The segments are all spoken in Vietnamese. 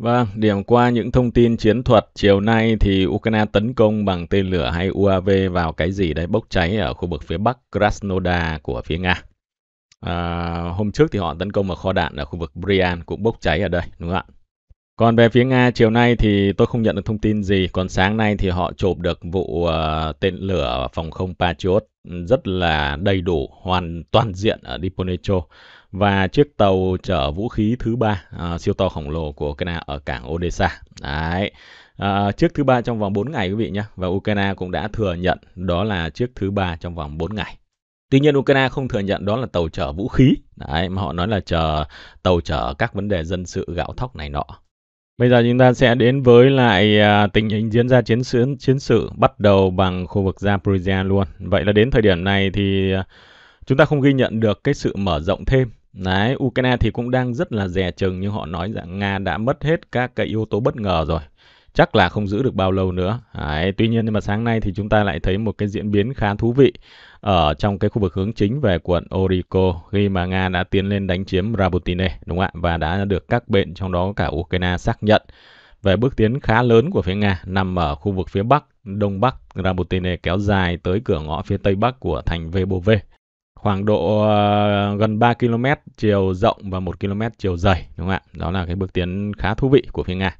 Vâng, điểm qua những thông tin chiến thuật, chiều nay thì Ukraine tấn công bằng tên lửa hay UAV vào cái gì đấy bốc cháy ở khu vực phía bắc Krasnodar của phía Nga. À, hôm trước thì họ tấn công vào kho đạn ở khu vực Bryan cũng bốc cháy ở đây, đúng không ạ? Còn về phía Nga chiều nay thì tôi không nhận được thông tin gì, còn sáng nay thì họ chộp được vụ uh, tên lửa phòng không Patriot ừ, rất là đầy đủ, hoàn toàn diện ở Diponegro và chiếc tàu chở vũ khí thứ ba à, siêu to khổng lồ của Ukraine ở cảng Odessa. Đấy. À, chiếc thứ ba trong vòng 4 ngày quý vị nhé và Ukraine cũng đã thừa nhận đó là chiếc thứ ba trong vòng 4 ngày. Tuy nhiên Ukraine không thừa nhận đó là tàu chở vũ khí, đấy mà họ nói là chờ tàu chở các vấn đề dân sự gạo thóc này nọ. Bây giờ chúng ta sẽ đến với lại à, tình hình diễn ra chiến sự chiến sự bắt đầu bằng khu vực Zaporizhia luôn. Vậy là đến thời điểm này thì à, chúng ta không ghi nhận được cái sự mở rộng thêm Đấy, Ukraine thì cũng đang rất là dè chừng nhưng họ nói rằng Nga đã mất hết các cái yếu tố bất ngờ rồi. Chắc là không giữ được bao lâu nữa. Đấy, tuy nhiên nhưng mà sáng nay thì chúng ta lại thấy một cái diễn biến khá thú vị ở trong cái khu vực hướng chính về quận Oriko khi mà Nga đã tiến lên đánh chiếm Rabotine, đúng không ạ? Và đã được các bên trong đó cả Ukraine xác nhận về bước tiến khá lớn của phía Nga nằm ở khu vực phía Bắc, Đông Bắc, Rabotine kéo dài tới cửa ngõ phía Tây Bắc của thành Vebove khoảng độ ờ, gần 3 km chiều rộng và 1 km chiều dày đúng không ạ? Đó là cái bước tiến khá thú vị của phía Nga.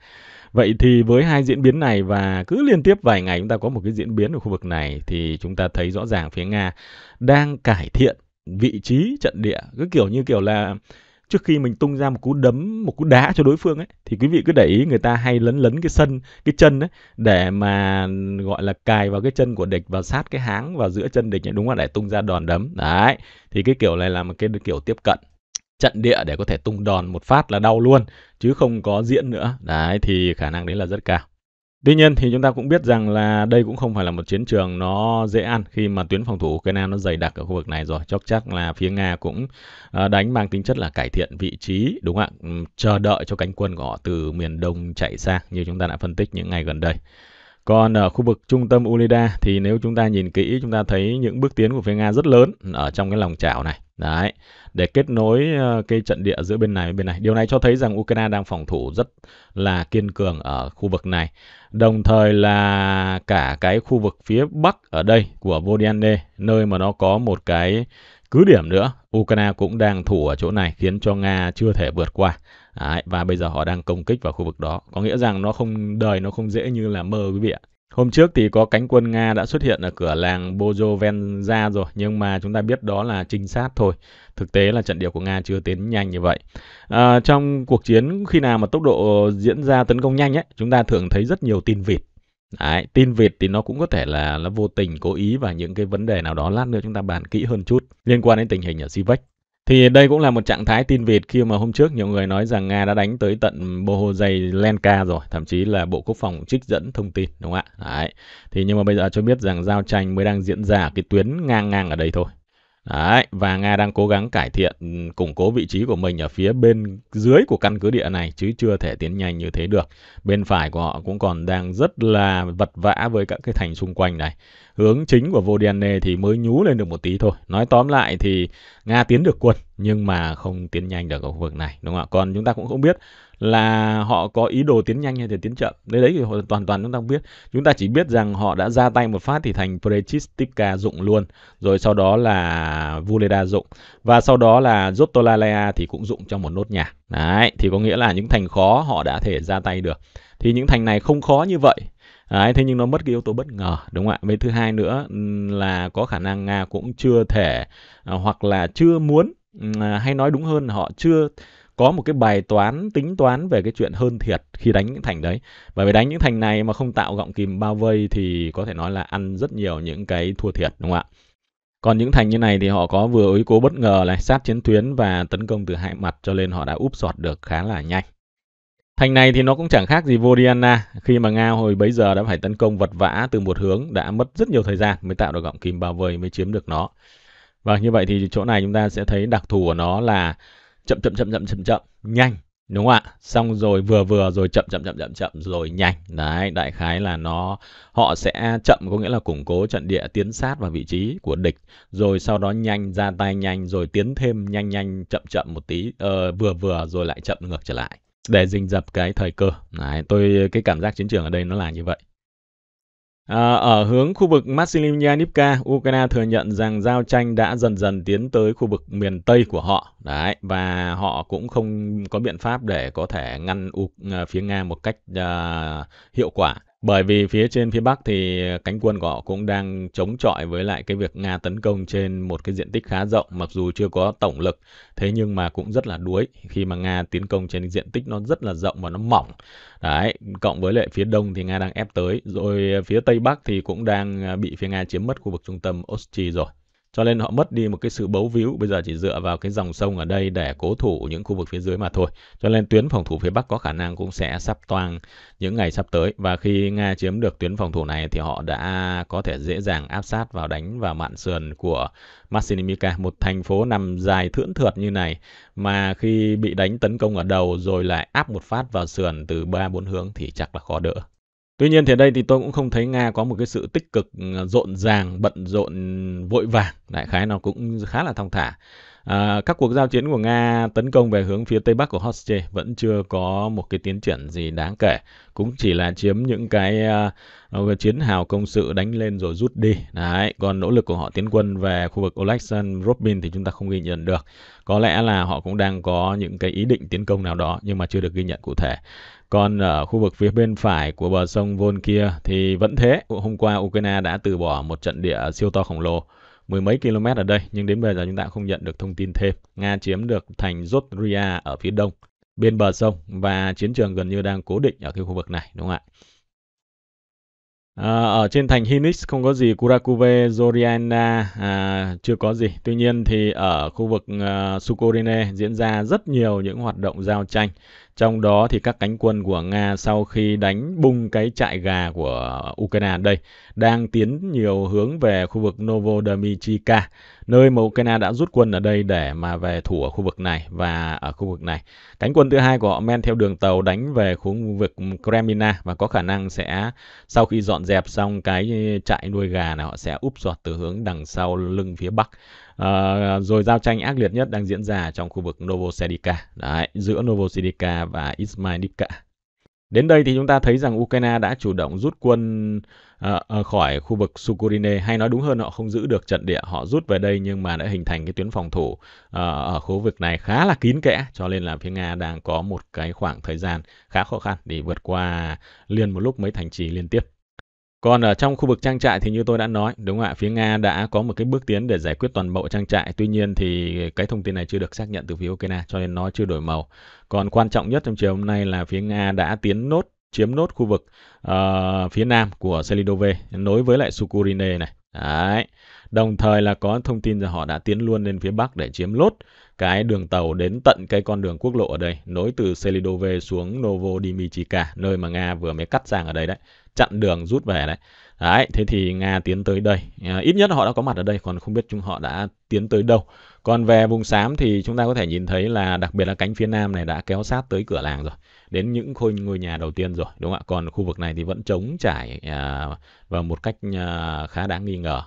Vậy thì với hai diễn biến này và cứ liên tiếp vài ngày chúng ta có một cái diễn biến ở khu vực này thì chúng ta thấy rõ ràng phía Nga đang cải thiện vị trí trận địa, cứ kiểu như kiểu là trước khi mình tung ra một cú đấm một cú đá cho đối phương ấy thì quý vị cứ để ý người ta hay lấn lấn cái sân cái chân ấy để mà ừ, gọi là cài vào cái chân của địch và sát cái háng vào giữa chân địch ấy, đúng không để tung ra đòn đấm đấy thì cái kiểu này là một cái kiểu tiếp cận trận địa để có thể tung đòn một phát là đau luôn chứ không có diễn nữa đấy thì khả năng đấy là rất cao Tuy nhiên thì chúng ta cũng biết rằng là đây cũng không phải là một chiến trường nó dễ ăn khi mà tuyến phòng thủ Ukraine nó dày đặc ở khu vực này rồi. Chắc chắc là phía Nga cũng ờ, đánh mang tính chất là cải thiện vị trí đúng không ạ? Chờ đợi cho cánh quân của họ từ miền đông chạy sang như chúng ta đã phân tích những ngày gần đây. Còn ở khu vực trung tâm Ulida thì nếu chúng ta nhìn kỹ chúng ta thấy những bước tiến của phía Nga rất lớn ở trong cái lòng chảo này. Đấy, để kết nối ờ, cái trận địa giữa bên này với bên này. Điều này cho thấy rằng Ukraine đang phòng thủ rất là kiên cường ở khu vực này. Đồng thời là cả cái khu vực phía bắc ở đây của Vodiane, nơi mà nó có một cái cứ điểm nữa, Ukraine cũng đang thủ ở chỗ này khiến cho Nga chưa thể vượt qua. Đấy, và bây giờ họ đang công kích vào khu vực đó. Có nghĩa rằng nó không đời nó không dễ như là mơ quý vị ạ. Hôm trước thì có cánh quân Nga đã xuất hiện ở cửa làng Bozovenza rồi, nhưng mà chúng ta biết đó là trinh sát thôi. Thực tế là trận địa của Nga chưa tiến nhanh như vậy. À, trong cuộc chiến khi nào mà tốc độ diễn ra tấn công nhanh ấy, chúng ta thường thấy rất nhiều tin vịt. Đấy, tin vịt thì nó cũng có thể là nó vô tình cố ý và những cái vấn đề nào đó lát nữa chúng ta bàn kỹ hơn chút liên quan đến tình hình ở Sivac. Thì đây cũng là một trạng thái tin vịt khi mà hôm trước nhiều người nói rằng Nga đã đánh tới tận Bohozhelenka rồi, thậm chí là Bộ Quốc phòng trích dẫn thông tin, đúng không ạ? Đấy. Thì nhưng mà bây giờ cho biết rằng giao tranh mới đang diễn ra cái tuyến ngang ngang ở đây thôi. Đấy, và Nga đang cố gắng cải thiện, ừ, củng cố vị trí của mình ở phía bên dưới của căn cứ địa này chứ chưa thể tiến nhanh như thế được. Bên phải của họ cũng còn đang rất là vật vã với các cái thành xung quanh này. Hướng chính của Vodiane thì mới nhú lên được một tí thôi. Nói tóm lại thì Nga tiến được quân nhưng mà không tiến nhanh được ở khu vực này, đúng không ạ? Còn chúng ta cũng không biết là họ có ý đồ tiến nhanh hay là tiến chậm đấy đấy thì hoàn toàn chúng ta không biết chúng ta chỉ biết rằng họ đã ra tay một phát thì thành Prechistica dụng luôn rồi sau đó là Vuleda dụng và sau đó là Jotolalea thì cũng dụng trong một nốt nhạc đấy thì có nghĩa là những thành khó họ đã thể ra tay được thì những thành này không khó như vậy Đấy, thế nhưng nó mất cái yếu tố bất ngờ đúng không ạ? Với thứ hai nữa ừ, là có khả năng Nga cũng chưa thể à, hoặc là chưa muốn ừ, à, hay nói đúng hơn họ chưa có một cái bài toán tính toán về cái chuyện hơn thiệt khi đánh những thành đấy bởi vì đánh những thành này mà không tạo gọng kìm bao vây thì có thể nói là ăn rất nhiều những cái thua thiệt đúng không ạ còn những thành như này thì họ có vừa ứng cố bất ngờ này sát chiến tuyến và tấn công từ hai mặt cho nên họ đã úp sọt được khá là nhanh Thành này thì nó cũng chẳng khác gì Vodiana khi mà Nga hồi bấy giờ đã phải tấn công vật vã từ một hướng đã mất rất nhiều thời gian mới tạo được gọng kìm bao vây mới chiếm được nó. Và như vậy thì chỗ này chúng ta sẽ thấy đặc thù của nó là chậm chậm chậm chậm chậm chậm nhanh đúng không ạ xong rồi vừa vừa rồi chậm chậm chậm chậm chậm rồi nhanh đấy đại khái là nó họ sẽ chậm có nghĩa là củng cố trận địa tiến sát vào vị trí của địch rồi sau đó nhanh ra tay nhanh rồi tiến thêm nhanh nhanh chậm chậm một tí ờ, vừa vừa rồi lại chậm ngược trở lại để rình dập cái thời cơ đấy tôi cái cảm giác chiến trường ở đây nó là như vậy À, ở hướng khu vực Nipka, Ukraine thừa nhận rằng giao tranh đã dần dần tiến tới khu vực miền Tây của họ. Đấy, và họ cũng không có biện pháp để có thể ngăn U- à, phía Nga một cách uh, hiệu quả. Bởi vì phía trên phía Bắc thì cánh quân của họ cũng đang chống chọi với lại cái việc Nga tấn công trên một cái diện tích khá rộng mặc dù chưa có tổng lực thế nhưng mà cũng rất là đuối khi mà Nga tiến công trên diện tích nó rất là rộng và nó mỏng. Đấy, cộng với lại phía Đông thì Nga đang ép tới rồi phía Tây Bắc thì cũng đang bị phía Nga chiếm mất khu vực trung tâm Ostchi rồi. Cho nên họ mất đi một cái sự bấu víu, bây giờ chỉ dựa vào cái dòng sông ở đây để cố thủ những khu vực phía dưới mà thôi. Cho nên tuyến phòng thủ phía Bắc có khả năng cũng sẽ sắp toang những ngày sắp tới. Và khi Nga chiếm được tuyến phòng thủ này thì họ đã có thể dễ dàng áp sát vào đánh vào mạn sườn của Massinimika, một thành phố nằm dài thưỡn thượt như này mà khi bị đánh tấn công ở đầu rồi lại áp một phát vào sườn từ ba bốn hướng thì chắc là khó đỡ. Tuy nhiên thì đây thì tôi cũng không thấy Nga có một cái sự tích cực ờ, rộn ràng, bận rộn, vội vàng. Đại khái nó cũng khá là thong thả. À, các cuộc giao chiến của Nga tấn công về hướng phía tây bắc của Hostje vẫn chưa có một cái tiến triển gì đáng kể, cũng chỉ là chiếm những cái uh, chiến hào công sự đánh lên rồi rút đi. Đấy, còn nỗ lực của họ tiến quân về khu vực Oleksandr Robin thì chúng ta không ghi nhận được. Có lẽ là họ cũng đang có những cái ý định tiến công nào đó nhưng mà chưa được ghi nhận cụ thể. Còn ở khu vực phía bên phải của bờ sông volkia thì vẫn thế. Hôm qua Ukraine đã từ bỏ một trận địa siêu to khổng lồ mười mấy km ở đây nhưng đến bây giờ chúng ta không nhận được thông tin thêm. Nga chiếm được thành Zotria ở phía đông, bên bờ sông và chiến trường gần như đang cố định ở cái khu vực này đúng không ạ? À, ở trên thành Hinix không có gì, Kurakube, Zoriana à, chưa có gì. Tuy nhiên thì ở khu vực uh, ờ, Sukorine diễn ra rất nhiều những hoạt động giao tranh trong đó thì các cánh quân của Nga sau khi đánh bung cái trại gà của Ukraine đây đang tiến nhiều hướng về khu vực Novodmichika, nơi mà Ukraine đã rút quân ở đây để mà về thủ ở khu vực này và ở khu vực này. Cánh quân thứ hai của họ men theo đường tàu đánh về khu vực Kremlina và có khả năng sẽ sau khi dọn dẹp xong cái trại nuôi gà này họ sẽ úp giọt từ hướng đằng sau lưng phía bắc Ờ, rồi giao tranh ác liệt nhất đang diễn ra trong khu vực Novoselika Đấy, giữa Novoselika và Ismailivka Đến đây thì chúng ta thấy rằng Ukraine đã chủ động rút quân à, à, khỏi khu vực Sukurine, hay nói đúng hơn họ không giữ được trận địa, họ rút về đây nhưng mà đã hình thành cái tuyến phòng thủ à, ở khu vực này khá là kín kẽ, cho nên là phía Nga đang có một cái khoảng thời gian khá khó khăn để vượt qua liền một lúc mấy thành trì liên tiếp. Còn ở trong khu vực trang trại thì như tôi đã nói, đúng không ạ? Phía Nga đã có một cái bước tiến để giải quyết toàn bộ trang trại. Tuy nhiên thì cái thông tin này chưa được xác nhận từ phía Ukraine cho nên nó chưa đổi màu. Còn quan trọng nhất trong chiều hôm nay là phía Nga đã tiến nốt chiếm nốt khu vực uh, phía nam của Selidove nối với lại Sukurine này. Đấy. Đồng thời là có thông tin rằng họ đã tiến luôn lên phía bắc để chiếm lốt cái đường tàu đến tận cái con đường quốc lộ ở đây, nối từ Selidove xuống Novodimitrovka nơi mà Nga vừa mới cắt sang ở đây đấy chặn đường rút về đấy đấy thế thì nga tiến tới đây à, ít nhất họ đã có mặt ở đây còn không biết chúng họ đã tiến tới đâu còn về vùng xám thì chúng ta có thể nhìn thấy là đặc biệt là cánh phía nam này đã kéo sát tới cửa làng rồi đến những khôi ngôi nhà đầu tiên rồi đúng không ạ còn khu vực này thì vẫn trống trải à, và một cách à, khá đáng nghi ngờ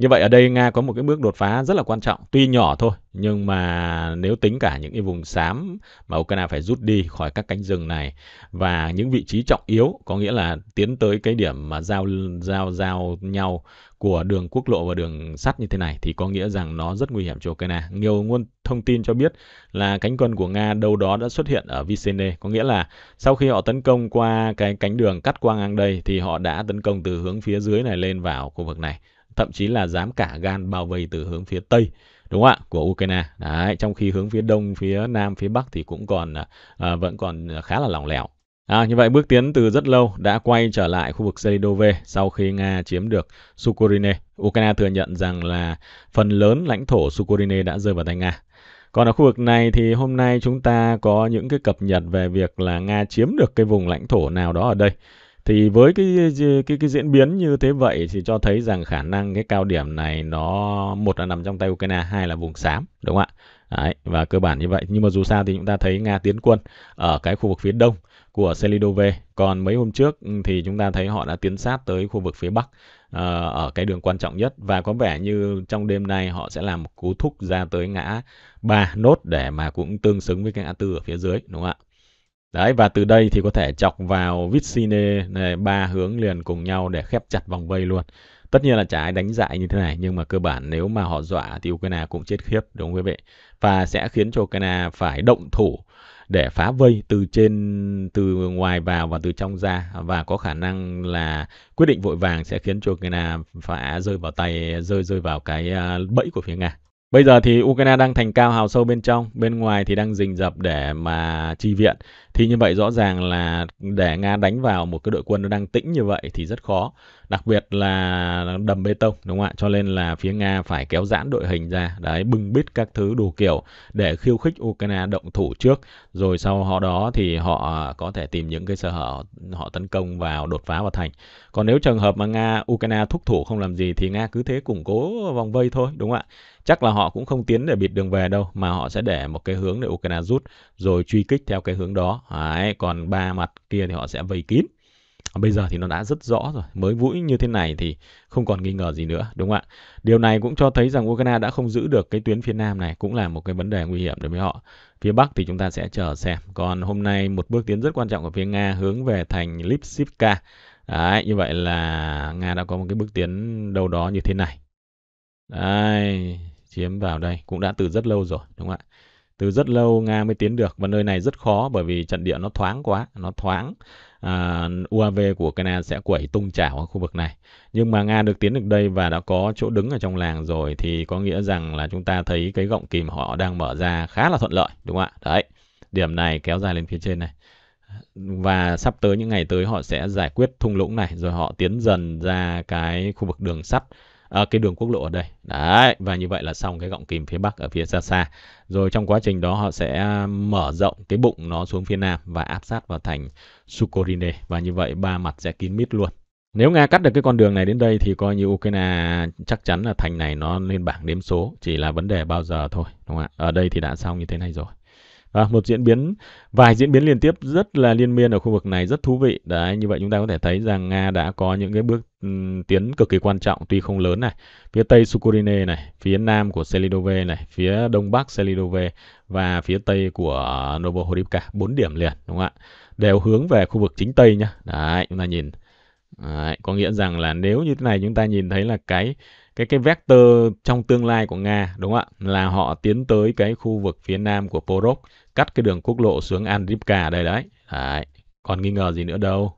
như vậy ở đây Nga có một cái bước đột phá rất là quan trọng, tuy nhỏ thôi, nhưng mà nếu tính cả những cái vùng xám mà Ukraine phải rút đi khỏi các cánh rừng này và những vị trí trọng yếu, có nghĩa là tiến tới cái điểm mà giao giao giao nhau của đường quốc lộ và đường sắt như thế này thì có nghĩa rằng nó rất nguy hiểm cho Ukraine. Nhiều nguồn thông tin cho biết là cánh quân của Nga đâu đó đã xuất hiện ở Vicene, có nghĩa là sau khi họ tấn công qua cái cánh đường cắt qua ngang đây thì họ đã tấn công từ hướng phía dưới này lên vào khu vực này thậm chí là dám cả gan bao vây từ hướng phía Tây đúng không ạ của Ukraine đấy trong khi hướng phía Đông phía Nam phía Bắc thì cũng còn à, vẫn còn khá là lỏng lẻo À, như vậy bước tiến từ rất lâu đã quay trở lại khu vực Zelidove sau khi Nga chiếm được Sukhorine. Ukraine thừa nhận rằng là phần lớn lãnh thổ Sukhorine đã rơi vào tay Nga. Còn ở khu vực này thì hôm nay chúng ta có những cái cập nhật về việc là Nga chiếm được cái vùng lãnh thổ nào đó ở đây. Thì với cái cái cái diễn biến như thế vậy thì cho thấy rằng khả năng cái cao điểm này nó một là nằm trong tay Ukraine, hai là vùng xám, đúng không ạ? Đấy, và cơ bản như vậy. Nhưng mà dù sao thì chúng ta thấy Nga tiến quân ở cái khu vực phía đông của Selidove. Còn mấy hôm trước ừ, thì chúng ta thấy họ đã tiến sát tới khu vực phía bắc uh, ở cái đường quan trọng nhất và có vẻ như trong đêm nay họ sẽ làm một cú thúc ra tới ngã ba nốt để mà cũng tương xứng với cái ngã tư ở phía dưới đúng không ạ? Đấy, và từ đây thì có thể chọc vào Vicine này ba hướng liền cùng nhau để khép chặt vòng vây luôn. Tất nhiên là trái đánh dại như thế này, nhưng mà cơ bản nếu mà họ dọa thì Ukraine cũng chết khiếp, đúng không quý vị? Và sẽ khiến cho Ukraine phải động thủ để phá vây từ trên từ ngoài vào và từ trong ra và có khả năng là quyết định vội vàng sẽ khiến cho Ukraine phải rơi vào tay rơi rơi vào cái à, bẫy của phía Nga. Bây giờ thì Ukraine đang thành cao hào sâu bên trong, bên ngoài thì đang rình rập để mà chi viện. Thì như vậy rõ ràng là để Nga đánh vào một cái đội quân nó đang tĩnh như vậy thì rất khó đặc biệt là đầm bê tông đúng không ạ cho nên là phía nga phải kéo giãn đội hình ra đấy bưng bít các thứ đủ kiểu để khiêu khích ukraine động thủ trước rồi sau họ đó thì họ có thể tìm những cái sơ hở họ tấn công vào đột phá vào thành còn nếu trường hợp mà nga ukraine thúc thủ không làm gì thì nga cứ thế củng cố vòng vây thôi đúng không ạ chắc là họ cũng không tiến để bịt đường về đâu mà họ sẽ để một cái hướng để ukraine rút rồi truy kích theo cái hướng đó đấy còn ba mặt kia thì họ sẽ vây kín Ờ, bây giờ thì nó đã rất rõ rồi mới vũi như thế này thì không còn nghi ngờ gì nữa đúng không ạ điều này cũng cho thấy rằng ukraine đã không giữ được cái tuyến phía nam này cũng là một cái vấn đề nguy hiểm đối với họ phía bắc thì chúng ta sẽ chờ xem còn hôm nay một bước tiến rất quan trọng của phía nga hướng về thành lipsivka Đấy, như vậy là Nga đã có một cái bước tiến đâu đó như thế này. Đấy, chiếm vào đây cũng đã từ rất lâu rồi, đúng không ạ? từ rất lâu Nga mới tiến được và nơi này rất khó bởi vì trận địa nó thoáng quá, nó thoáng. À, UAV của Ukraine sẽ quẩy tung chảo ở khu vực này. Nhưng mà Nga được tiến được đây và đã có chỗ đứng ở trong làng rồi thì có nghĩa rằng là chúng ta thấy cái gọng kìm họ đang mở ra khá là thuận lợi, đúng không ạ? Đấy, điểm này kéo dài lên phía trên này và sắp tới những ngày tới họ sẽ giải quyết thung lũng này rồi họ tiến dần ra cái khu vực đường sắt à, cái đường quốc lộ ở đây đấy và như vậy là xong cái gọng kìm phía bắc ở phía xa xa rồi trong quá trình đó họ sẽ mở rộng cái bụng nó xuống phía nam và áp sát vào thành Sukorine và như vậy ba mặt sẽ kín mít luôn nếu Nga cắt được cái con đường này đến đây thì coi như Ukraine chắc chắn là thành này nó lên bảng đếm số, chỉ là vấn đề bao giờ thôi, đúng không ạ? Ở đây thì đã xong như thế này rồi. À, một diễn biến vài diễn biến liên tiếp rất là liên miên ở khu vực này rất thú vị. Đấy, như vậy chúng ta có thể thấy rằng Nga đã có những cái bước tiến cực kỳ quan trọng tuy không lớn này. Phía tây Sukurine này, phía nam của Selidove này, phía đông bắc Selidove và phía tây của Novohorivka, bốn điểm liền đúng không ạ? Đều hướng về khu vực chính tây nhá. Đấy, chúng ta nhìn Đấy, có nghĩa rằng là nếu như thế này chúng ta nhìn thấy là cái cái cái vector trong tương lai của Nga đúng không ạ là họ tiến tới cái khu vực phía nam của Porok cắt cái đường quốc lộ xuống Andrivka đây đấy. đấy còn nghi ngờ gì nữa đâu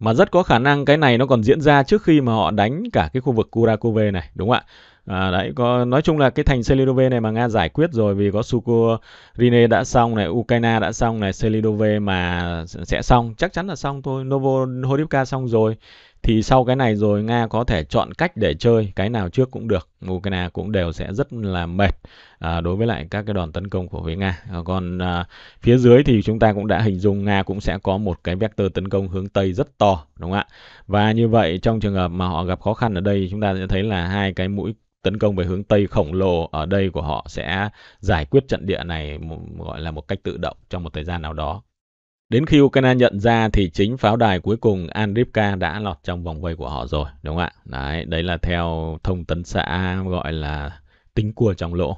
mà rất có khả năng cái này nó còn diễn ra trước khi mà họ đánh cả cái khu vực Kurakove này đúng không ạ à, đấy có nói chung là cái thành Selidove này mà Nga giải quyết rồi vì có Sukurine đã xong này Ukraine đã xong này Selidove mà sẽ xong chắc chắn là xong thôi Novohodivka xong rồi thì sau cái này rồi Nga có thể chọn cách để chơi cái nào trước cũng được Ukraine cũng đều sẽ rất là mệt à, đối với lại các cái đòn tấn công của phía Nga à, còn à, phía dưới thì chúng ta cũng đã hình dung Nga cũng sẽ có một cái vector tấn công hướng Tây rất to đúng không ạ và như vậy trong trường hợp mà họ gặp khó khăn ở đây chúng ta sẽ thấy là hai cái mũi tấn công về hướng Tây khổng lồ ở đây của họ sẽ giải quyết trận địa này gọi là một cách tự động trong một thời gian nào đó Đến khi Ukraine nhận ra thì chính pháo đài cuối cùng Andripka đã lọt trong vòng vây của họ rồi, đúng không ạ? Đấy, đấy là theo thông tấn xã gọi là tính cua trong lỗ.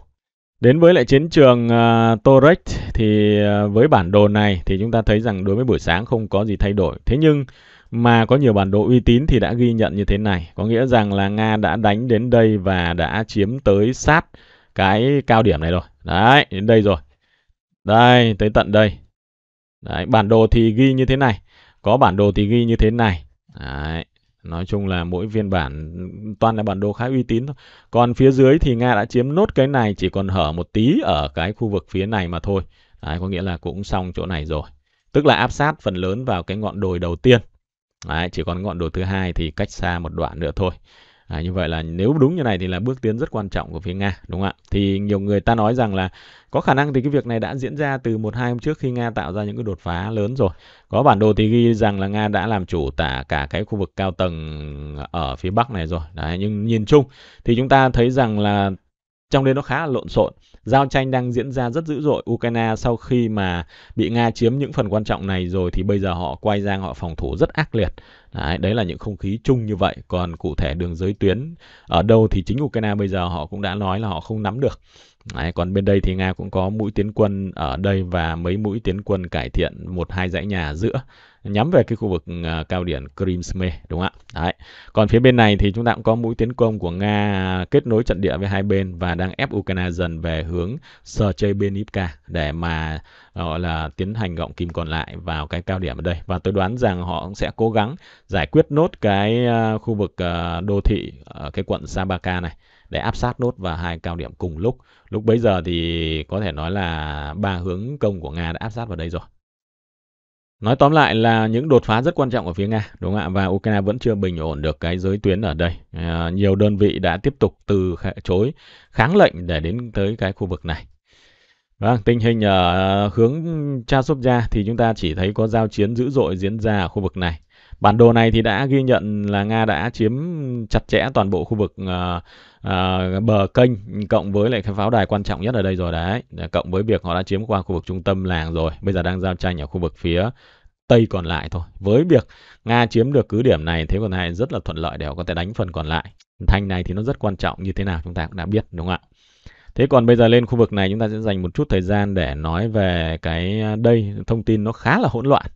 Đến với lại chiến trường uh, Torres thì uh, với bản đồ này thì chúng ta thấy rằng đối với buổi sáng không có gì thay đổi. Thế nhưng mà có nhiều bản đồ uy tín thì đã ghi nhận như thế này. Có nghĩa rằng là Nga đã đánh đến đây và đã chiếm tới sát cái cao điểm này rồi. Đấy, đến đây rồi. Đây, tới tận đây. Đấy, bản đồ thì ghi như thế này. Có bản đồ thì ghi như thế này. Đấy. Nói chung là mỗi phiên bản toàn là bản đồ khá uy tín thôi. Còn phía dưới thì Nga đã chiếm nốt cái này chỉ còn hở một tí ở cái khu vực phía này mà thôi. Đấy, có nghĩa là cũng xong chỗ này rồi. Tức là áp sát phần lớn vào cái ngọn đồi đầu tiên. Đấy, chỉ còn ngọn đồi thứ hai thì cách xa một đoạn nữa thôi. À, như vậy là nếu đúng như này thì là bước tiến rất quan trọng của phía Nga đúng không ạ? Thì nhiều người ta nói rằng là có khả năng thì cái việc này đã diễn ra từ một hai hôm trước khi Nga tạo ra những cái đột phá lớn rồi. Có bản đồ thì ghi rằng là Nga đã làm chủ tả cả cái khu vực cao tầng ở phía Bắc này rồi. Đấy, nhưng nhìn chung thì chúng ta thấy rằng là trong đấy nó khá là lộn xộn. Giao tranh đang diễn ra rất dữ dội. Ukraine sau khi mà bị Nga chiếm những phần quan trọng này rồi thì bây giờ họ quay sang họ phòng thủ rất ác liệt. Đấy, đấy là những không khí chung như vậy. Còn cụ thể đường giới tuyến ở đâu thì chính Ukraine bây giờ họ cũng đã nói là họ không nắm được. Đấy, còn bên đây thì Nga cũng có mũi tiến quân ở đây và mấy mũi tiến quân cải thiện một hai dãy nhà giữa nhắm về cái khu vực uh, cao điểm Crimsme đúng không ạ? Đấy. Còn phía bên này thì chúng ta cũng có mũi tiến công của Nga kết nối trận địa với hai bên và đang ép Ukraine dần về hướng Sergebenivka để mà ờ, gọi là tiến hành gọng kim còn lại vào cái cao điểm ở đây và tôi đoán rằng họ cũng sẽ cố gắng giải quyết nốt cái uh, khu vực uh, đô thị ở cái quận Sabaka này để áp sát đốt vào hai cao điểm cùng lúc. Lúc bấy giờ thì có thể nói là ba hướng công của Nga đã áp sát vào đây rồi. Nói tóm lại là những đột phá rất quan trọng ở phía Nga, đúng không ạ? Và Ukraine vẫn chưa bình ổn được cái giới tuyến ở đây. À, nhiều đơn vị đã tiếp tục từ chối kháng lệnh để đến tới cái khu vực này. Vâng, tình hình ở ờ, hướng Chasovia thì chúng ta chỉ thấy có giao chiến dữ dội diễn ra ở khu vực này. Bản đồ này thì đã ghi nhận là Nga đã chiếm chặt chẽ toàn bộ khu vực uh, uh, bờ kênh cộng với lại cái pháo đài quan trọng nhất ở đây rồi đấy. Cộng với việc họ đã chiếm qua khu vực trung tâm làng rồi. Bây giờ đang giao tranh ở khu vực phía Tây còn lại thôi. Với việc Nga chiếm được cứ điểm này, thế còn này rất là thuận lợi để họ có thể đánh phần còn lại. Thanh này thì nó rất quan trọng như thế nào chúng ta cũng đã biết đúng không ạ? Thế còn bây giờ lên khu vực này chúng ta sẽ dành một chút thời gian để nói về cái à, đây thông tin nó khá là hỗn loạn.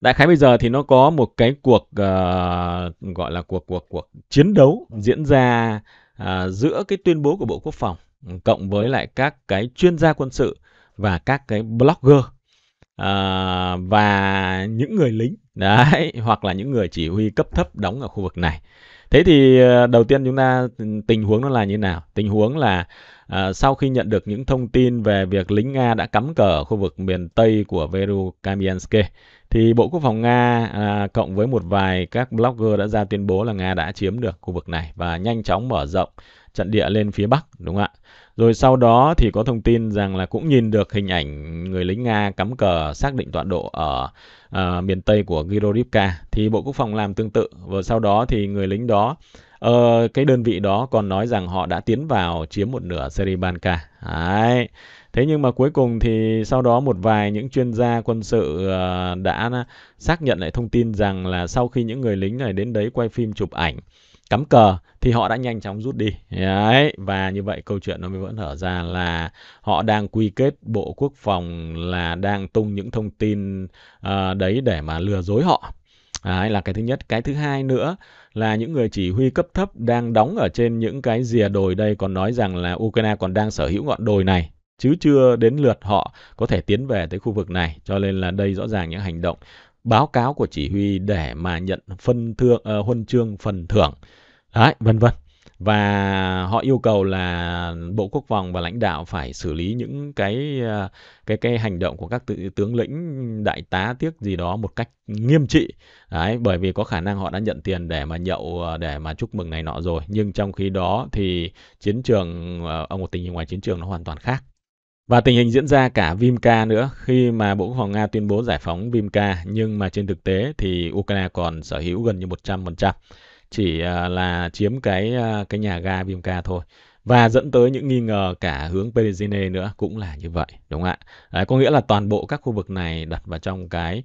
Đại khái bây giờ thì nó có một cái cuộc uh, gọi là cuộc cuộc cuộc chiến đấu diễn ra uh, giữa cái tuyên bố của Bộ Quốc phòng cộng với lại các cái chuyên gia quân sự và các cái blogger à, và những người lính đấy hoặc là những người chỉ huy cấp thấp đóng ở khu vực này thế thì đầu tiên chúng ta ừ, tình huống nó là như nào tình huống là À, sau khi nhận được những thông tin về việc lính Nga đã cắm cờ ở khu vực miền Tây của Verokamiansk, thì Bộ Quốc phòng Nga à, cộng với một vài các blogger đã ra tuyên bố là Nga đã chiếm được khu vực này và nhanh chóng mở rộng trận địa lên phía Bắc, đúng không ạ? Rồi sau đó thì có thông tin rằng là cũng nhìn được hình ảnh người lính Nga cắm cờ xác định tọa độ ở à, miền Tây của Girorivka. Thì Bộ Quốc phòng làm tương tự. Và sau đó thì người lính đó Ờ, cái đơn vị đó còn nói rằng họ đã tiến vào chiếm một nửa Sri Lanka. Đấy. Thế nhưng mà cuối cùng thì sau đó một vài những chuyên gia quân sự ờ, đã xác nhận lại thông tin rằng là sau khi những người lính này đến đấy quay phim chụp ảnh cắm cờ thì họ đã nhanh chóng rút đi. Đấy, và như vậy câu chuyện nó mới vẫn hở ra là họ đang quy kết Bộ Quốc phòng là đang tung những thông tin ờ, đấy để mà lừa dối họ. Đấy là cái thứ nhất. Cái thứ hai nữa là những người chỉ huy cấp thấp đang đóng ở trên những cái rìa đồi đây còn nói rằng là Ukraine còn đang sở hữu ngọn đồi này chứ chưa đến lượt họ có thể tiến về tới khu vực này cho nên là đây rõ ràng những hành động báo cáo của chỉ huy để mà nhận phân thưởng uh, ờ, huân chương phần thưởng đấy vân vân và họ yêu cầu là Bộ Quốc phòng và lãnh đạo phải xử lý những cái ờ, cái cái hành động của các tướng lĩnh đại tá tiếc gì đó một cách nghiêm trị. Đấy, bởi vì có khả năng họ đã nhận tiền để mà nhậu ờ, để mà chúc mừng này nọ rồi, nhưng trong khi đó thì chiến trường ở ờ, một tình hình ngoài chiến trường nó hoàn toàn khác. Và tình hình diễn ra cả Vimka nữa khi mà Bộ Quốc phòng Nga tuyên bố giải phóng Vimka nhưng mà trên thực tế thì Ukraine còn sở hữu gần như 100% chỉ à, là chiếm cái à, cái nhà ga Vimca thôi và dẫn tới những nghi ngờ cả hướng Perigine nữa cũng là như vậy đúng không ạ? Đấy, có nghĩa là toàn bộ các khu vực này đặt vào trong cái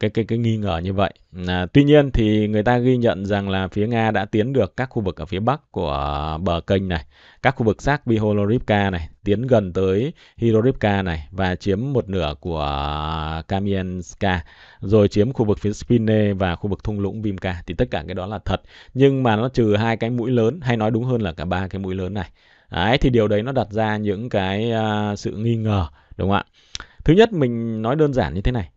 cái cái cái nghi ngờ như vậy. À, tuy nhiên thì người ta ghi nhận rằng là phía Nga đã tiến được các khu vực ở phía bắc của bờ kênh này, các khu vực sát Biholorivka này, tiến gần tới Hirorivka này và chiếm một nửa của Kamienska, rồi chiếm khu vực phía Spine và khu vực thung lũng Vimka thì tất cả cái đó là thật. Nhưng mà nó trừ hai cái mũi lớn hay nói đúng hơn là cả ba cái mũi lớn này. Đấy, thì điều đấy nó đặt ra những cái uh, sự nghi ngờ đúng không ạ? Thứ nhất mình nói đơn giản như thế này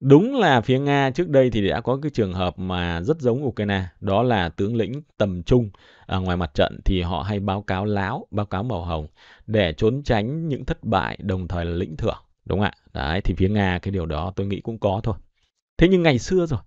Đúng là phía Nga trước đây thì đã có cái trường hợp mà rất giống Ukraine, đó là tướng lĩnh tầm trung ở ngoài mặt trận thì họ hay báo cáo láo, báo cáo màu hồng để trốn tránh những thất bại đồng thời là lĩnh thưởng, đúng không ạ? Đấy thì phía Nga cái điều đó tôi nghĩ cũng có thôi. Thế nhưng ngày xưa rồi,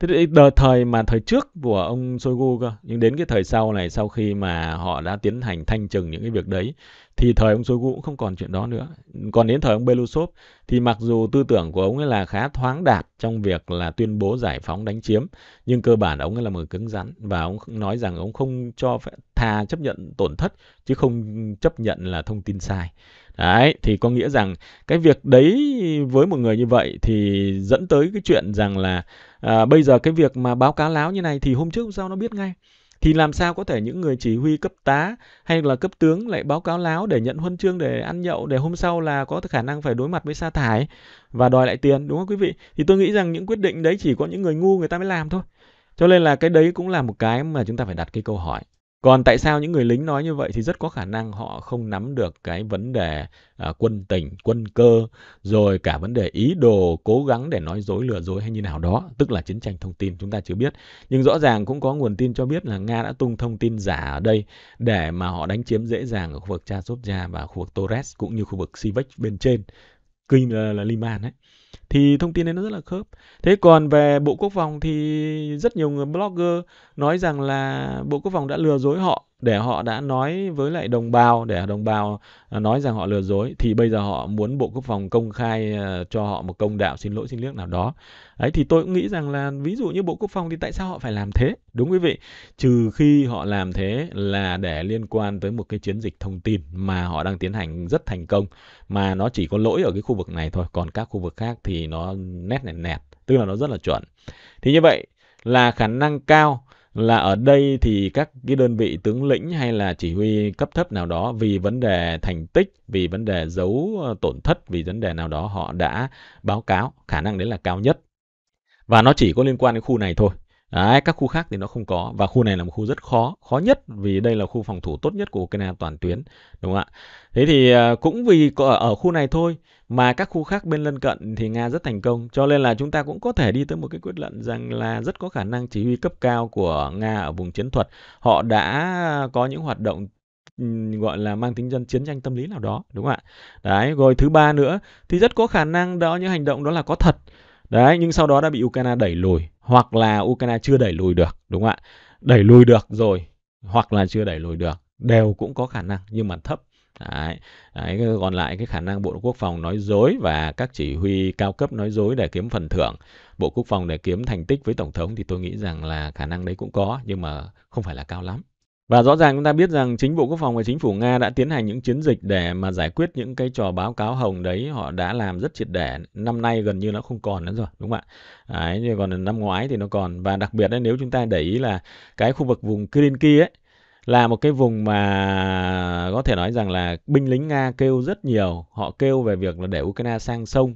Thế đợt thời mà thời trước của ông Shoigu cơ, nhưng đến cái thời sau này sau khi mà họ đã tiến hành thanh trừng những cái việc đấy thì thời ông Shoigu cũng không còn chuyện đó nữa. Còn đến thời ông Belousov thì mặc dù tư tưởng của ông ấy là khá thoáng đạt trong việc là tuyên bố giải phóng đánh chiếm, nhưng cơ bản ông ấy là một cứng rắn và ông nói rằng ông không cho phép thà chấp nhận tổn thất chứ không chấp nhận là thông tin sai. Đấy, thì có nghĩa rằng cái việc đấy với một người như vậy thì dẫn tới cái chuyện rằng là à, bây giờ cái việc mà báo cáo láo như này thì hôm trước hôm sau nó biết ngay. Thì làm sao có thể những người chỉ huy cấp tá hay là cấp tướng lại báo cáo láo để nhận huân chương để ăn nhậu để hôm sau là có khả năng phải đối mặt với sa thải và đòi lại tiền đúng không quý vị? Thì tôi nghĩ rằng những quyết định đấy chỉ có những người ngu người ta mới làm thôi. Cho nên là cái đấy cũng là một cái mà chúng ta phải đặt cái câu hỏi còn tại sao những người lính nói như vậy thì rất có khả năng họ không nắm được cái vấn đề à, quân tình, quân cơ, rồi cả vấn đề ý đồ cố gắng để nói dối lừa dối hay như nào đó, tức là chiến tranh thông tin chúng ta chưa biết. Nhưng rõ ràng cũng có nguồn tin cho biết là Nga đã tung thông tin giả ở đây để mà họ đánh chiếm dễ dàng ở khu vực Chasovia và khu vực Torres cũng như khu vực Sivek bên trên, Kinh là, ờ, là Liman ấy thì thông tin đấy nó rất là khớp thế còn về bộ quốc phòng thì rất nhiều người blogger nói rằng là bộ quốc phòng đã lừa dối họ để họ đã nói với lại đồng bào để đồng bào à, nói rằng họ lừa dối thì bây giờ họ muốn Bộ Quốc phòng công khai à, cho họ một công đạo xin lỗi xin liếc nào đó. ấy thì tôi cũng nghĩ rằng là ví dụ như Bộ Quốc phòng thì tại sao họ phải làm thế? Đúng quý vị, trừ khi họ làm thế là để liên quan tới một cái chiến dịch thông tin mà họ đang tiến hành rất thành công mà nó chỉ có lỗi ở cái khu vực này thôi, còn các khu vực khác thì nó nét nẹt nẹt, tức là nó rất là chuẩn. Thì như vậy là khả năng cao là ở đây thì các cái đơn vị tướng lĩnh hay là chỉ huy cấp thấp nào đó vì vấn đề thành tích, vì vấn đề giấu ờ, tổn thất, vì vấn đề nào đó họ đã báo cáo, khả năng đấy là cao nhất. Và nó chỉ có liên quan đến khu này thôi. Đấy, các khu khác thì nó không có và khu này là một khu rất khó, khó nhất vì đây là khu phòng thủ tốt nhất của Ukraine toàn tuyến, đúng không ạ? Thế thì à, cũng vì ở, ở khu này thôi mà các khu khác bên lân cận thì Nga rất thành công, cho nên là chúng ta cũng có thể đi tới một cái quyết luận rằng là rất có khả năng chỉ huy cấp cao của Nga ở vùng chiến thuật, họ đã có những hoạt động gọi là mang tính dân chiến tranh tâm lý nào đó đúng không ạ đấy rồi thứ ba nữa thì rất có khả năng đó những hành động đó là có thật Đấy, nhưng sau đó đã bị Ukraine đẩy lùi hoặc là Ukraine chưa đẩy lùi được, đúng không ạ? Đẩy lùi được rồi hoặc là chưa đẩy lùi được, đều cũng có khả năng nhưng mà thấp. Đấy. Đấy, còn lại cái khả năng Bộ Quốc phòng nói dối và các chỉ huy cao cấp nói dối để kiếm phần thưởng, Bộ Quốc phòng để kiếm thành tích với Tổng thống thì tôi nghĩ rằng là khả năng đấy cũng có nhưng mà không phải là cao lắm. Và rõ ràng chúng ta biết rằng chính Bộ Quốc phòng và chính phủ Nga đã tiến hành những chiến dịch để mà giải quyết những cái trò báo cáo hồng đấy họ đã làm rất triệt để. Năm nay gần như nó không còn nữa rồi, đúng không ạ? Đấy, nhưng còn năm ngoái thì nó còn. Và đặc biệt đấy, nếu chúng ta để ý là cái khu vực vùng Kirinki ấy, là một cái vùng mà có thể nói rằng là binh lính Nga kêu rất nhiều, họ kêu về việc là để Ukraine sang sông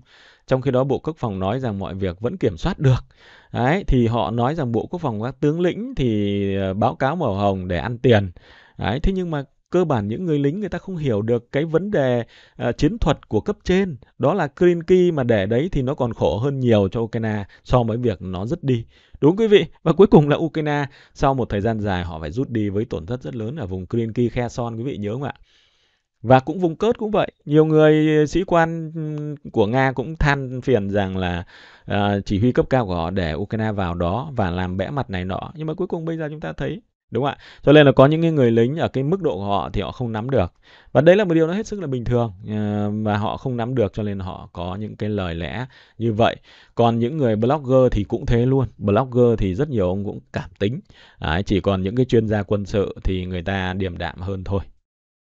trong khi đó Bộ Quốc phòng nói rằng mọi việc vẫn kiểm soát được. Đấy, thì họ nói rằng Bộ Quốc phòng các tướng lĩnh thì ờ, báo cáo màu hồng để ăn tiền. Đấy, thế nhưng mà cơ bản những người lính người ta không hiểu được cái vấn đề uh, chiến thuật của cấp trên đó là Krinki mà để đấy thì nó còn khổ hơn nhiều cho Ukraine so với việc nó rút đi đúng quý vị và cuối cùng là Ukraine sau một thời gian dài họ phải rút đi với tổn thất rất lớn ở vùng Krinki Kherson quý vị nhớ không ạ và cũng vùng cớt cũng vậy nhiều người ờ, sĩ quan của nga cũng than phiền rằng là uh, chỉ huy cấp cao của họ để ukraine vào đó và làm bẽ mặt này nọ nhưng mà cuối cùng bây giờ chúng ta thấy đúng không ạ cho nên là có những người lính ở cái mức độ của họ thì họ không nắm được và đấy là một điều nó hết sức là bình thường và ờ, họ không nắm được cho nên họ có những cái lời lẽ như vậy còn những người blogger thì cũng thế luôn blogger thì rất nhiều ông cũng cảm tính chỉ còn những cái chuyên gia quân sự thì người ta điềm đạm hơn thôi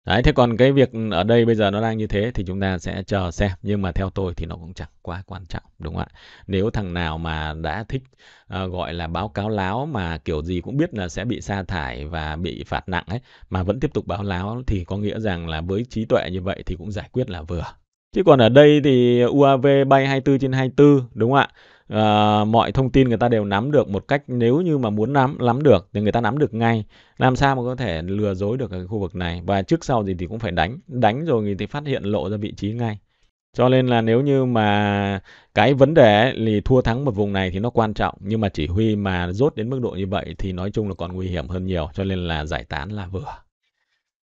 Đấy, thế còn cái việc ở đây bây giờ nó đang như thế thì chúng ta sẽ chờ xem. Nhưng mà theo tôi thì nó cũng chẳng quá quan trọng, đúng không ạ? Nếu thằng nào mà đã thích uh, gọi là báo cáo láo mà kiểu gì cũng biết là sẽ bị sa thải và bị phạt nặng ấy, mà vẫn tiếp tục báo láo thì có nghĩa rằng là với trí tuệ như vậy thì cũng giải quyết là vừa, Chứ còn ở đây thì UAV bay 24 trên 24 đúng không ạ? À, mọi thông tin người ta đều nắm được một cách nếu như mà muốn nắm nắm được thì người ta nắm được ngay. Làm sao mà có thể lừa dối được cái khu vực này và trước sau gì thì cũng phải đánh, đánh rồi thì phát hiện lộ ra vị trí ngay. Cho nên là nếu như mà cái vấn đề thì thua thắng một vùng này thì nó quan trọng nhưng mà chỉ huy mà rốt đến mức độ như vậy thì nói chung là còn nguy hiểm hơn nhiều cho nên là giải tán là vừa.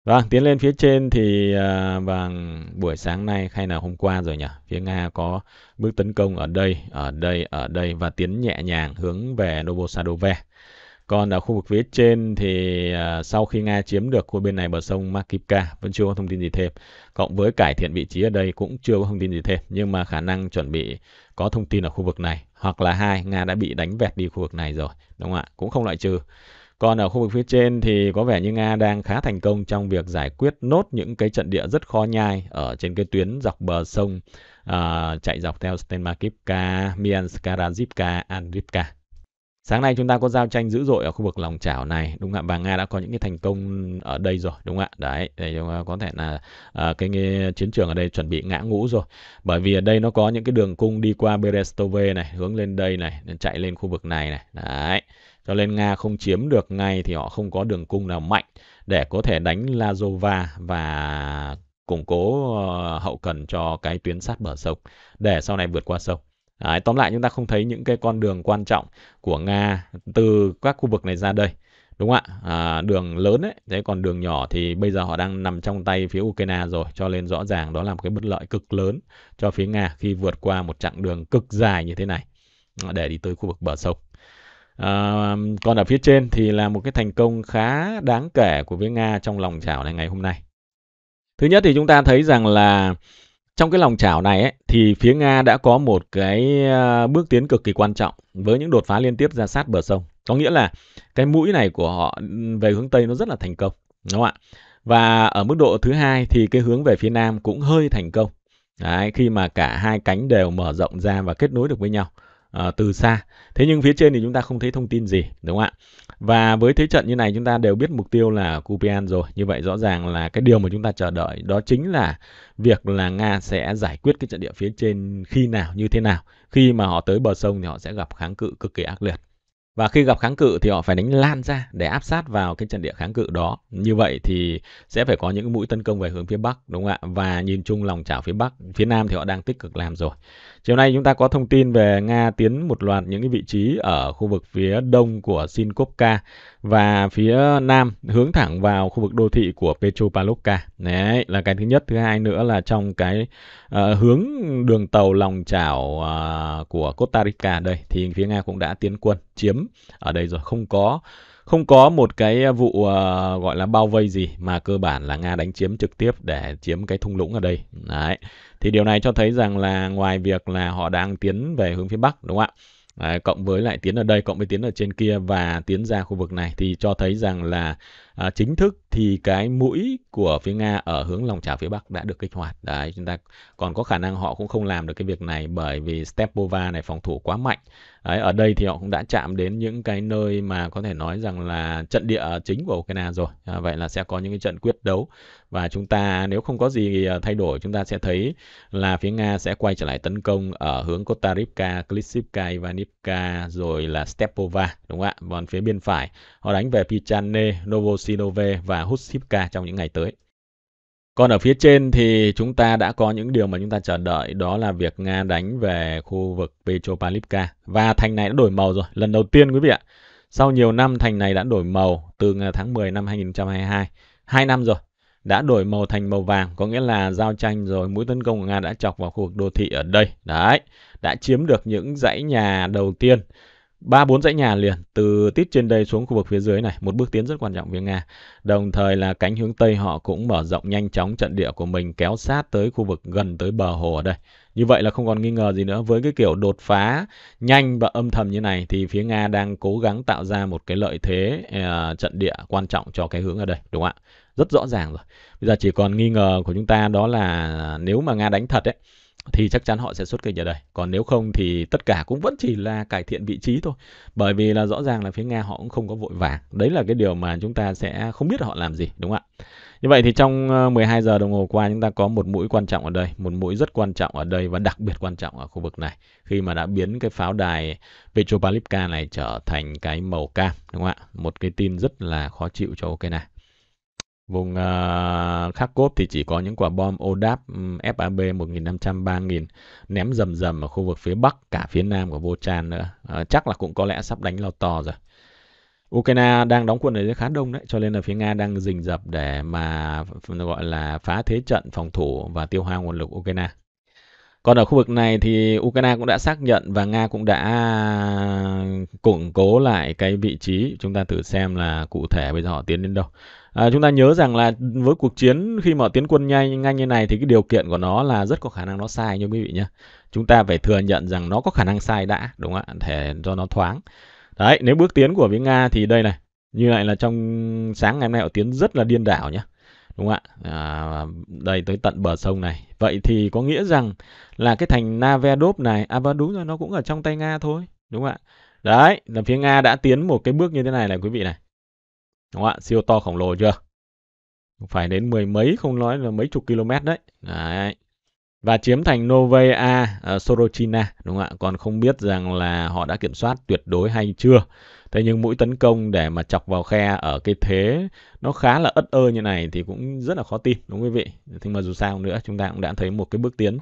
Vâng, tiến lên phía trên thì uh, vàng buổi sáng nay hay là hôm qua rồi nhỉ? Phía Nga có bước tấn công ở đây, ở đây, ở đây và tiến nhẹ nhàng hướng về Novosadove. Còn ở khu vực phía trên thì à, sau khi Nga chiếm được khu bên này bờ sông Makivka vẫn chưa có thông tin gì thêm. Cộng với cải thiện vị trí ở đây cũng chưa có thông tin gì thêm. Nhưng mà khả năng chuẩn bị có thông tin ở khu vực này. Hoặc là hai, Nga đã bị đánh vẹt đi khu vực này rồi. Đúng không ạ? Cũng không loại trừ. Còn ở khu vực phía trên thì có vẻ như Nga đang khá thành công trong việc giải quyết nốt những cái trận địa rất khó nhai ở trên cái tuyến dọc bờ sông à, chạy dọc theo Stenmakivka, Mianskarazivka, Andrivka. Sáng nay chúng ta có giao tranh dữ dội ở khu vực lòng chảo này, đúng không ạ? Và Nga đã có những cái thành công ở đây rồi, đúng không ạ? Đấy, đây có thể là à, cái, cái chiến trường ở đây chuẩn bị ngã ngũ rồi. Bởi vì ở đây nó có những cái đường cung đi qua Berestove này, hướng lên đây này, chạy lên khu vực này này. Đấy. Cho nên Nga không chiếm được ngay thì họ không có đường cung nào mạnh để có thể đánh Lazova và củng cố ờ, hậu cần cho cái tuyến sát bờ sông để sau này vượt qua sông. Đấy, tóm lại chúng ta không thấy những cái con đường quan trọng của Nga từ các khu vực này ra đây. Đúng không ạ? À, đường lớn ấy, thế còn đường nhỏ thì bây giờ họ đang nằm trong tay phía Ukraine rồi, cho nên rõ ràng đó là một cái bất lợi cực lớn cho phía Nga khi vượt qua một chặng đường cực dài như thế này để đi tới khu vực bờ sông à, còn ở phía trên thì là một cái thành công khá đáng kể của với nga trong lòng chảo này ngày hôm nay thứ nhất thì chúng ta thấy rằng là trong cái lòng chảo này ấy, thì phía nga đã có một cái ờ, bước tiến cực kỳ quan trọng với những đột phá liên tiếp ra sát bờ sông có nghĩa là cái mũi này của họ về hướng tây nó rất là thành công đúng không ạ và ở mức độ thứ hai thì cái hướng về phía nam cũng hơi thành công Đấy, khi mà cả hai cánh đều mở rộng ra và kết nối được với nhau À, từ xa. Thế nhưng phía trên thì chúng ta không thấy thông tin gì, đúng không ạ? Và với thế trận như này chúng ta đều biết mục tiêu là Kupian rồi. Như vậy rõ ràng là cái điều mà chúng ta chờ đợi đó chính là việc là Nga sẽ giải quyết cái trận địa phía trên khi nào, như thế nào. Khi mà họ tới bờ sông thì họ sẽ gặp kháng cự cực kỳ ác liệt. Và khi gặp kháng cự thì họ phải đánh lan ra để áp sát vào cái trận địa kháng cự đó. Như vậy thì sẽ phải có những mũi tấn công về hướng phía Bắc đúng không ạ? Và nhìn chung lòng chảo phía Bắc, phía Nam thì họ đang tích cực làm rồi. Chiều nay chúng ta có thông tin về Nga tiến một loạt những cái vị trí ở khu vực phía đông của Sinkovka và phía nam hướng thẳng vào khu vực đô thị của Petropavlovka. Đấy là cái thứ nhất, thứ hai nữa là trong cái uh, hướng đường tàu lòng chảo uh, của Costa Rica đây thì phía Nga cũng đã tiến quân chiếm ở đây rồi, không có không có một cái vụ uh, gọi là bao vây gì mà cơ bản là Nga đánh chiếm trực tiếp để chiếm cái thung lũng ở đây. Đấy. Thì điều này cho thấy rằng là ngoài việc là họ đang tiến về hướng phía bắc đúng không ạ? Đấy, cộng với lại tiến ở đây cộng với tiến ở trên kia và tiến ra khu vực này thì cho thấy rằng là à, chính thức thì cái mũi của phía Nga ở hướng lòng chảo phía Bắc đã được kích hoạt. Đấy, chúng ta còn có khả năng họ cũng không làm được cái việc này bởi vì Stepova này phòng thủ quá mạnh. Đấy, ở đây thì họ cũng đã chạm đến những cái nơi mà có thể nói rằng là trận địa chính của Ukraine rồi. À, vậy là sẽ có những cái trận quyết đấu và chúng ta nếu không có gì à, thay đổi chúng ta sẽ thấy là phía Nga sẽ quay trở lại tấn công ở hướng Kotarivka, Klitsivka, Ivanivka Rijeka rồi là Stepova đúng không ạ? Còn phía bên phải họ đánh về Pichane, Novosinove và Husivka trong những ngày tới. Còn ở phía trên thì chúng ta đã có những điều mà chúng ta chờ đợi đó là việc Nga đánh về khu vực Petropavlivka và thành này đã đổi màu rồi, lần đầu tiên quý vị ạ. Sau nhiều năm thành này đã đổi màu từ tháng 10 năm 2022, 2 năm rồi đã đổi màu thành màu vàng, có nghĩa là giao tranh rồi mũi tấn công của Nga đã chọc vào khu vực đô thị ở đây. Đấy, đã chiếm được những dãy nhà đầu tiên. ba bốn dãy nhà liền từ tít trên đây xuống khu vực phía dưới này, một bước tiến rất quan trọng với Nga. Đồng thời là cánh hướng tây họ cũng mở rộng nhanh chóng trận địa của mình kéo sát tới khu vực gần tới bờ hồ ở đây. Như vậy là không còn nghi ngờ gì nữa với cái kiểu đột phá nhanh và âm thầm như này thì phía Nga đang cố gắng tạo ra một cái lợi thế uh, trận địa quan trọng cho cái hướng ở đây, đúng không ạ? rất rõ ràng rồi. Bây giờ chỉ còn nghi ngờ của chúng ta đó là nếu mà Nga đánh thật ấy thì chắc chắn họ sẽ xuất kịch ở đây. Còn nếu không thì tất cả cũng vẫn chỉ là cải thiện vị trí thôi. Bởi vì là rõ ràng là phía Nga họ cũng không có vội vàng. Đấy là cái điều mà chúng ta sẽ không biết họ làm gì, đúng không ạ? Như vậy thì trong 12 ờ, giờ đồng hồ qua chúng ta có một mũi quan trọng ở đây, một mũi rất quan trọng ở đây và đặc biệt quan trọng ở khu vực này khi mà đã biến cái pháo đài Petropavlivka này trở thành cái màu cam, đúng không ạ? Một cái tin rất là khó chịu cho Ukraine. Okay Vùng uh, à, Kharkov thì chỉ có những quả bom ODAP FAB 1500 3000 ném rầm rầm ở khu vực phía bắc cả phía nam của Vochan nữa. Uh, chắc là cũng có lẽ sắp đánh lò to rồi. Ukraine đang đóng quân ở dưới khá đông đấy, cho nên là phía Nga đang rình rập để mà gọi là phá thế trận phòng thủ và tiêu hao nguồn lực Ukraine. Còn ở khu vực này thì Ukraine cũng đã xác nhận và Nga cũng đã củng cố lại cái vị trí. Chúng ta thử xem là cụ thể bây giờ họ tiến đến đâu. À, chúng ta nhớ rằng là với cuộc chiến khi mà tiến quân nhanh nhanh như này thì cái điều kiện của nó là rất có khả năng nó sai như quý vị nhé. Chúng ta phải thừa nhận rằng nó có khả năng sai đã, đúng không ạ? thể cho nó thoáng. Đấy, nếu bước tiến của phía Nga thì đây này, như vậy là trong sáng ngày hôm nay họ tiến rất là điên đảo nhé đúng không ạ à, đây tới tận bờ sông này vậy thì có nghĩa rằng là cái thành Navedov này à và đúng rồi nó cũng ở trong tay Nga thôi đúng không ạ đấy là phía Nga đã tiến một cái bước như thế này này quý vị này đúng không ạ siêu to khổng lồ chưa phải đến mười mấy không nói là mấy chục km đấy đấy và chiếm thành Novaya uh, ờ, Sorochina đúng không ạ? Còn không biết rằng là họ đã kiểm soát tuyệt đối hay chưa. Thế nhưng mũi tấn công để mà chọc vào khe ở cái thế nó khá là ất ơ như này thì cũng rất là khó tin đúng không quý vị. Nhưng mà dù sao nữa chúng ta cũng đã thấy một cái bước tiến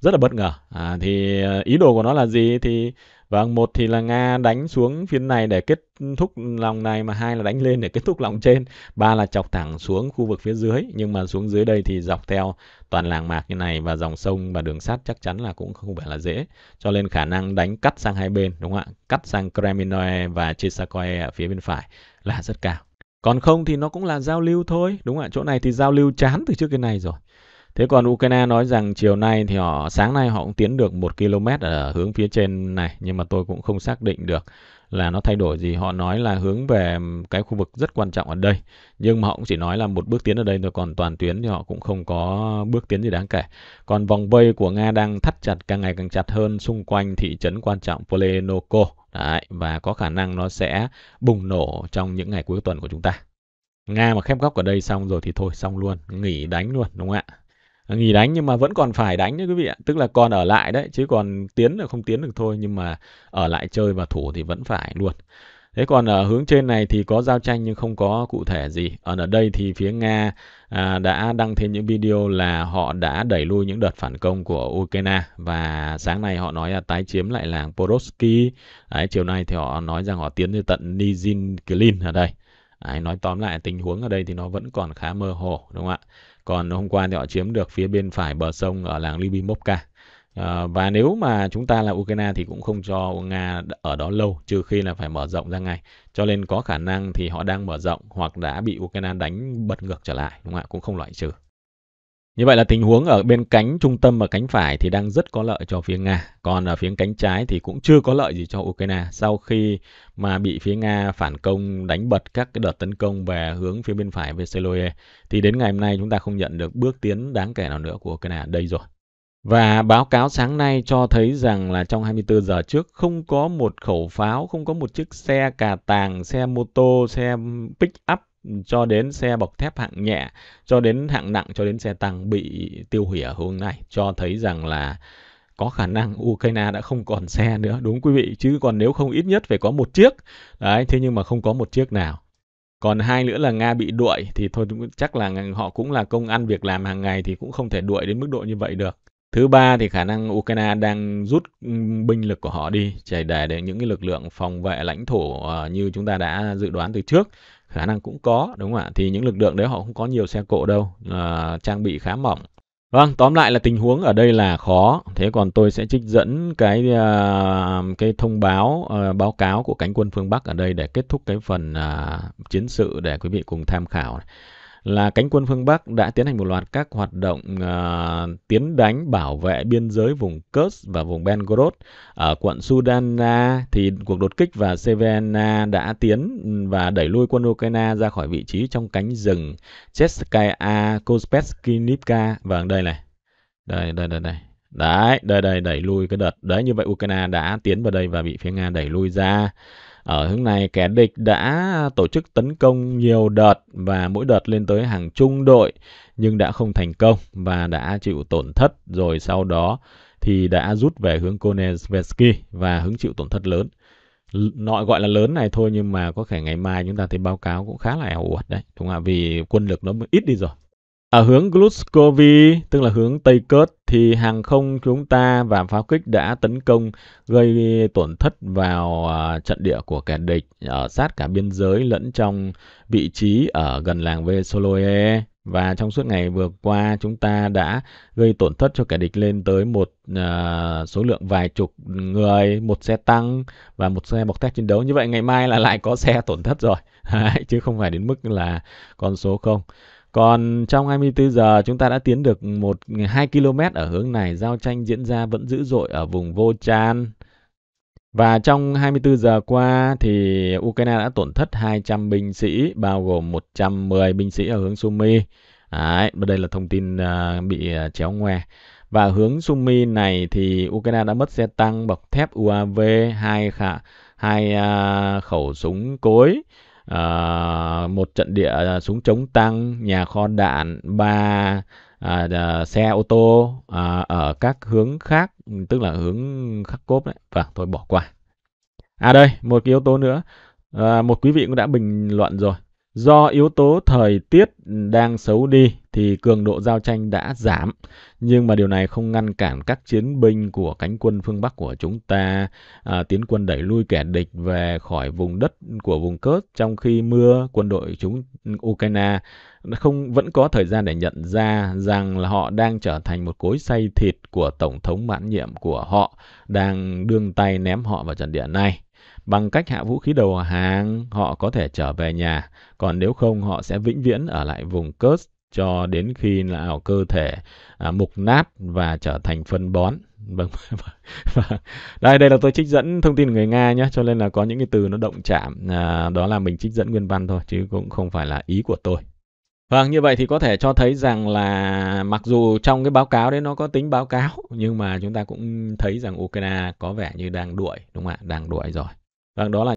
rất là bất ngờ. À, thì ờ, ý đồ của nó là gì thì Vâng, một thì là Nga đánh xuống phía này để kết thúc lòng này mà hai là đánh lên để kết thúc lòng trên, ba là chọc thẳng xuống khu vực phía dưới nhưng mà xuống dưới đây thì dọc theo toàn làng mạc như này và dòng sông và đường sắt chắc chắn là cũng không phải là dễ. Cho nên khả năng đánh cắt sang hai bên đúng không ạ? Cắt sang Kremlinoe và Chisakoe ở phía bên phải là rất cao. Còn không thì nó cũng là giao lưu thôi, đúng không ạ? Chỗ này thì giao lưu chán từ trước cái này rồi. Thế còn Ukraine nói rằng chiều nay thì họ sáng nay họ cũng tiến được một km ở hướng phía trên này nhưng mà tôi cũng không xác định được là nó thay đổi gì. Họ nói là hướng về cái khu vực rất quan trọng ở đây nhưng mà họ cũng chỉ nói là một bước tiến ở đây thôi còn toàn tuyến thì họ cũng không có bước tiến gì đáng kể. Còn vòng vây của Nga đang thắt chặt càng ngày càng chặt hơn xung quanh thị trấn quan trọng Polenoko. Đấy, và có khả năng nó sẽ bùng nổ trong những ngày cuối tuần của chúng ta. Nga mà khép góc ở đây xong rồi thì thôi xong luôn, nghỉ đánh luôn đúng không ạ? nghỉ đánh nhưng mà vẫn còn phải đánh đấy quý vị ạ tức là còn ở lại đấy chứ còn tiến là không tiến được thôi nhưng mà ở lại chơi và thủ thì vẫn phải luôn thế còn ở hướng trên này thì có giao tranh nhưng không có cụ thể gì ở ở đây thì phía nga à, đã đăng thêm những video là họ đã đẩy lui những đợt phản công của ukraine và sáng nay họ nói là tái chiếm lại làng porosky đấy, chiều nay thì họ nói rằng họ tiến tới tận nizhin ở đây Đấy, nói tóm lại tình huống ở đây thì nó vẫn còn khá mơ hồ đúng không ạ? Còn hôm qua thì họ chiếm được phía bên phải bờ sông ở làng Libimovka. À, ờ, và nếu mà chúng ta là Ukraine thì cũng không cho Nga ở đó lâu trừ khi là phải mở rộng ra ngay. Cho nên có khả năng thì họ đang mở rộng hoặc đã bị Ukraine đánh bật ngược trở lại đúng không ạ? Cũng không loại trừ. Như vậy là tình huống ở bên cánh trung tâm và cánh phải thì đang rất có lợi cho phía Nga. Còn ở phía cánh trái thì cũng chưa có lợi gì cho Ukraine sau khi mà bị phía Nga phản công đánh bật các cái đợt tấn công về hướng phía bên phải về Seloe. Thì đến ngày hôm nay chúng ta không nhận được bước tiến đáng kể nào nữa của Ukraine đây rồi. Và báo cáo sáng nay cho thấy rằng là trong 24 giờ trước không có một khẩu pháo, không có một chiếc xe cà tàng, xe mô tô, xe pick up cho đến xe bọc thép hạng nhẹ, cho đến hạng nặng, cho đến xe tăng bị tiêu hủy ở hướng này, cho thấy rằng là có khả năng Ukraine đã không còn xe nữa, đúng quý vị, chứ còn nếu không ít nhất phải có một chiếc. Đấy, thế nhưng mà không có một chiếc nào. Còn hai nữa là Nga bị đuổi thì thôi chắc là họ cũng là công ăn việc làm hàng ngày thì cũng không thể đuổi đến mức độ như vậy được. Thứ ba thì khả năng Ukraine đang rút binh lực của họ đi, chỉ để để những cái lực lượng phòng vệ lãnh thổ ờ, như chúng ta đã dự đoán từ trước khả năng cũng có đúng không ạ thì những lực lượng đấy họ không có nhiều xe cộ đâu à, trang bị khá mỏng Vâng, tóm lại là tình huống ở đây là khó. Thế còn tôi sẽ trích dẫn cái uh, cái thông báo uh, báo cáo của cánh quân phương Bắc ở đây để kết thúc cái phần uh, chiến sự để quý vị cùng tham khảo. Này là cánh quân phương Bắc đã tiến hành một loạt các hoạt động uh, tiến đánh bảo vệ biên giới vùng Kurs và vùng Belgorod. Ở quận Sudana thì cuộc đột kích và Severna đã tiến và đẩy lui quân Ukraine ra khỏi vị trí trong cánh rừng Cheskaya Kospetskinivka. Vâng, đây này. Đây, đây, đây, đây. Đấy, đây, đây, đẩy lui cái đợt. Đấy, như vậy Ukraine đã tiến vào đây và bị phía Nga đẩy lui ra. Ở hướng này, kẻ địch đã tổ chức tấn công nhiều đợt và mỗi đợt lên tới hàng trung đội nhưng đã không thành công và đã chịu tổn thất rồi sau đó thì đã rút về hướng Konevsky và hứng chịu tổn thất lớn. Nội gọi là lớn này thôi nhưng mà có thể ngày mai chúng ta thấy báo cáo cũng khá là ảo uột đấy. Đúng không ạ? Vì quân lực nó ít đi rồi. Ở hướng Gluskovi, tức là hướng Tây Cớt, thì hàng không chúng ta và pháo kích đã tấn công gây tổn thất vào à, trận địa của kẻ địch ở sát cả biên giới lẫn trong vị trí ở gần làng Vesoloe. Và trong suốt ngày vừa qua chúng ta đã gây tổn thất cho kẻ địch lên tới một uh, số lượng vài chục người, một xe tăng và một xe bọc thép chiến đấu. Như vậy ngày mai là lại có xe tổn thất rồi, chứ không phải đến mức là con số không. Còn trong 24 giờ chúng ta đã tiến được một 2 km ở hướng này, giao tranh diễn ra vẫn dữ dội ở vùng Vô Chan. Và trong 24 giờ qua thì Ukraine đã tổn thất 200 binh sĩ, bao gồm 110 binh sĩ ở hướng Sumy. Đấy, đây là thông tin uh, bị à, chéo ngoe. Và hướng Sumy này thì Ukraine đã mất xe tăng, bọc thép UAV, hai khả, hai uh, khẩu súng cối, à, một trận địa ờ, súng chống tăng, nhà kho đạn, ba à, à, xe ô tô à, ở các hướng khác, tức là hướng khắc Kharkov đấy. và vâng, thôi bỏ qua. À đây, một cái yếu tố nữa. À, một quý vị cũng đã bình luận rồi Do yếu tố thời tiết đang xấu đi thì cường độ giao tranh đã giảm, nhưng mà điều này không ngăn cản các chiến binh của cánh quân phương Bắc của chúng ta à, tiến quân đẩy lui kẻ địch về khỏi vùng đất của vùng cớt trong khi mưa quân đội chúng Ukraine không vẫn có thời gian để nhận ra rằng là họ đang trở thành một cối xay thịt của tổng thống mãn nhiệm của họ đang đương tay ném họ vào trận địa này. Bằng cách hạ vũ khí đầu hàng, họ có thể trở về nhà, còn nếu không họ sẽ vĩnh viễn ở lại vùng Kursk cho đến khi nào cơ thể à, mục nát và trở thành phân bón. Vâng, vâng, vâng. vâng. đây đây là tôi trích dẫn thông tin người Nga nhé, cho nên là có những cái từ nó động chạm à, đó là mình trích dẫn nguyên văn thôi chứ cũng không phải là ý của tôi. Vâng, như vậy thì có thể cho thấy rằng là mặc dù trong cái báo cáo đấy nó có tính báo cáo nhưng mà chúng ta cũng thấy rằng Ukraine có vẻ như đang đuổi đúng không ạ? Đang đuổi rồi. Vâng, đó là